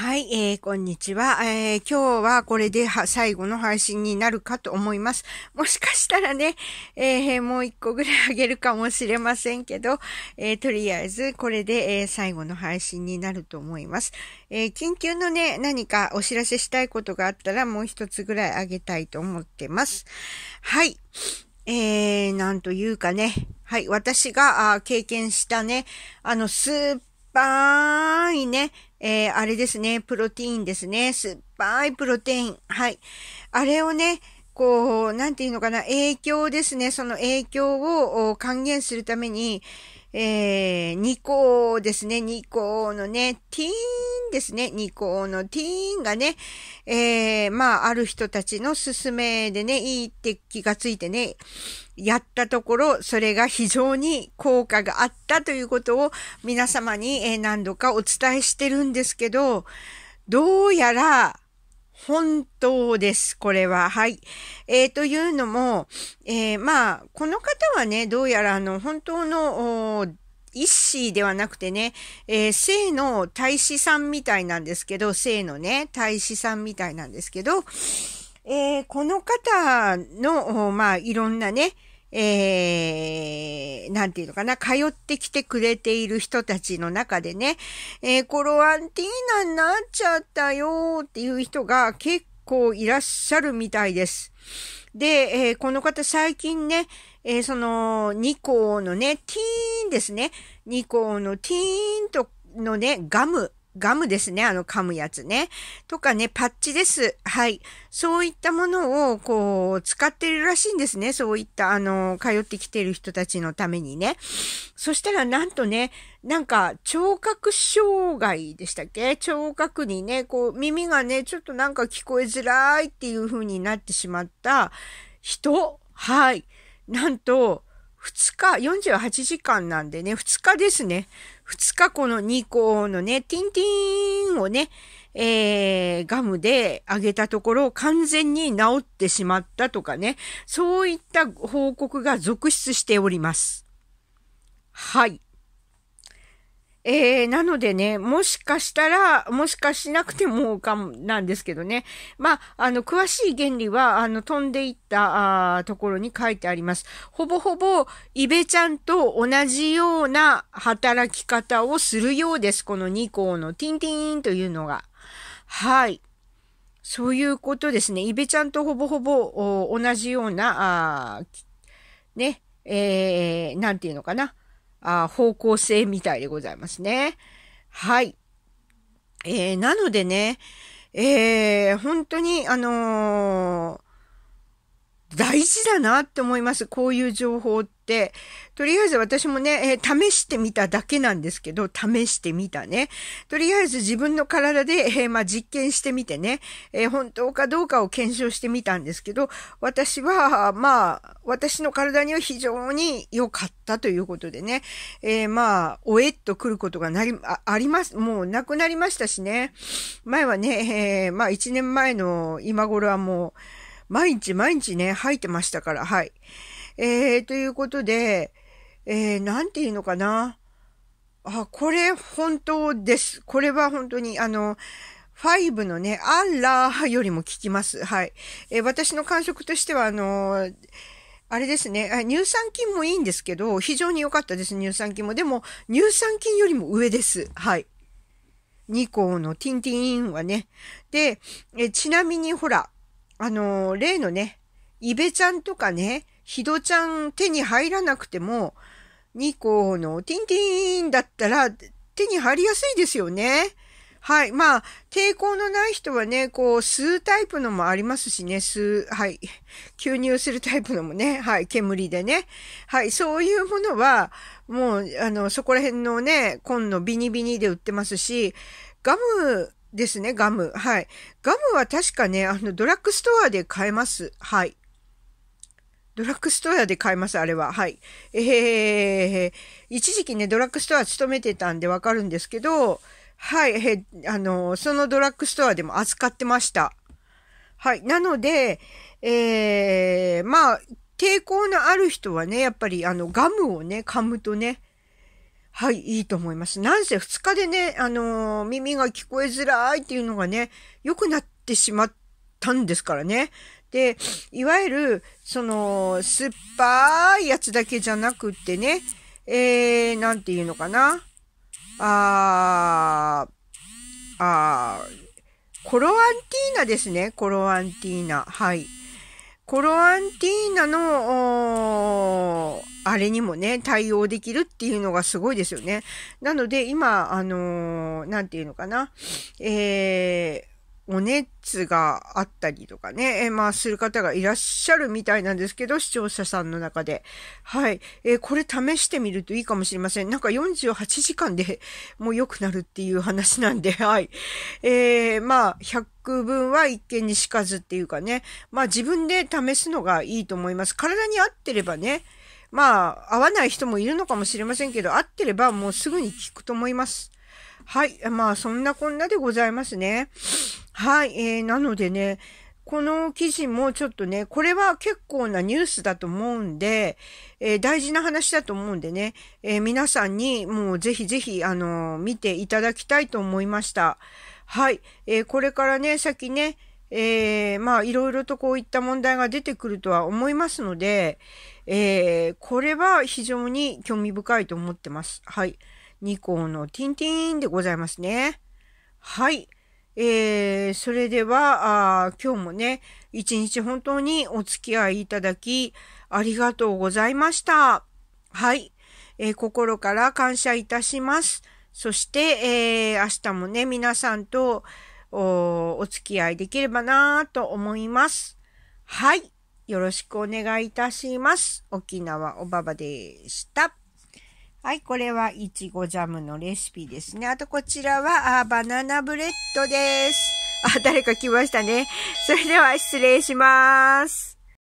はい、えー、こんにちは、えー、今日はこれでは最後の配信になるかと思います。もしかしたらね、えー、もう一個ぐらいあげるかもしれませんけど、えー、とりあえずこれで、えー、最後の配信になると思います、えー。緊急のね、何かお知らせしたいことがあったらもう一つぐらいあげたいと思ってます。はい。えー、なんというかね、はい、私があ経験したね、あの、スーぱいね、えー、あれですね、プロテインですね。酸っぱいプロテイン。はい。あれをね、こう、なんていうのかな、影響ですね。その影響を還元するために、えー、2個ですね、2個のね、ティーンですね。二コのティーンがね、えー、まあ、ある人たちの勧めでね、いいって気がついてね、やったところ、それが非常に効果があったということを皆様に、え何度かお伝えしてるんですけど、どうやら、本当です。これは。はい。えー、というのも、えー、まあ、この方はね、どうやらあの、本当の、一子ではなくてね、えー、の大使さんみたいなんですけど、生のね、大使さんみたいなんですけど、えー、この方の、まあ、いろんなね、えー、なんていうのかな、通ってきてくれている人たちの中でね、えー、コロアンティーナになっちゃったよっていう人が結構いらっしゃるみたいです。で、えー、この方最近ね、えー、その、ニコのね、ティーンですね。ニコのティーンと、のね、ガムガムですね。あの噛むやつね。とかね、パッチです。はい。そういったものを、こう、使ってるらしいんですね。そういった、あの、通ってきてる人たちのためにね。そしたら、なんとね、なんか、聴覚障害でしたっけ聴覚にね、こう、耳がね、ちょっとなんか聞こえづらいっていう風になってしまった人はい。なんと、2日、48時間なんでね、2日ですね。2日この2個のね、ティンティーンをね、えー、ガムであげたところ完全に治ってしまったとかね、そういった報告が続出しております。はい。えー、なのでね、もしかしたら、もしかしなくてもかも、なんですけどね。まあ、あの、詳しい原理は、あの、飛んでいった、あところに書いてあります。ほぼほぼ、イベちゃんと同じような働き方をするようです。この2項のティンティーンというのが。はい。そういうことですね。イベちゃんとほぼほぼ同じような、あね、えー、なんていうのかな。あ方向性みたいでございますね。はい。えー、なのでね、えー、本当に、あのー、大事だなって思います。こういう情報って。、とりあえず私もね、えー、試してみただけなんですけど、試してみたね。とりあえず自分の体で、えー、まあ、実験してみてね、えー、本当かどうかを検証してみたんですけど、私は、まあ、私の体には非常に良かったということでね、えまあ、おえっと来ることがなり、ああります。もうなくなりましたしね。前はね、えまあ、1年前の今頃はもう、毎日毎日ね、吐いてましたから、はい。えー、ということで、えー、なんて言うのかな。あ、これ本当です。これは本当に、あの、5のね、アンラーよりも効きます。はい。えー、私の感触としては、あのー、あれですね、乳酸菌もいいんですけど、非常に良かったです、乳酸菌も。でも、乳酸菌よりも上です。はい。2個のティンティンはね。で、えちなみにほら、あのー、例のね、イベちゃんとかね、ひどちゃん手に入らなくても、2個のティンティーンだったら手に入りやすいですよね。はい。まあ、抵抗のない人はね、こう、吸うタイプのもありますしね、吸う、はい。吸入するタイプのもね、はい。煙でね。はい。そういうものは、もう、あの、そこら辺のね、紺のビニビニで売ってますし、ガムですね、ガム。はい。ガムは確かね、あの、ドラッグストアで買えます。はい。ドラッグストアで買います、あれは。はい。えー、一時期ね、ドラッグストア勤めてたんでわかるんですけど、はい、えあの、そのドラッグストアでも扱ってました。はい。なので、えー、まあ、抵抗のある人はね、やっぱりあの、ガムをね、噛むとね、はい、いいと思います。なんせ2日でね、あのー、耳が聞こえづらいっていうのがね、良くなってしまったんですからね。で、いわゆる、その、酸っぱいやつだけじゃなくってね、えー、なんていうのかな。あー、あー、コロアンティーナですね。コロアンティーナ。はい。コロアンティーナの、あれにもね、対応できるっていうのがすごいですよね。なので、今、あのー、なんていうのかな。えー、お熱があったりとかね、えまあ、する方がいらっしゃるみたいなんですけど、視聴者さんの中で。はい。えー、これ試してみるといいかもしれません。なんか48時間で もう良くなるっていう話なんで、はい。えー、まあ、100分は一見にしかずっていうかね、まあ自分で試すのがいいと思います。体に合ってればね、まあ、合わない人もいるのかもしれませんけど、合ってればもうすぐに効くと思います。はい。まあ、そんなこんなでございますね。はい、えー、なのでね、この記事もちょっとね、これは結構なニュースだと思うんで、えー、大事な話だと思うんでね、えー、皆さんにもうぜひぜひ、あのー、見ていただきたいと思いました。はい、えこれからね、先ね、えまあ、いろいろとこういった問題が出てくるとは思いますので、えこれは非常に興味深いと思ってます。はい。ニコのティンティンでございますね。はい。えー、それではあ、今日もね、一日本当にお付き合いいただき、ありがとうございました。はい。えー、心から感謝いたします。そして、えー、明日もね、皆さんとおお付き合いできればなと思います。はい。よろしくお願いいたします。沖縄おばばでした。はい、これはいちごジャムのレシピですね。あとこちらはバナナブレッドです。あ、誰か来ましたね。それでは失礼します。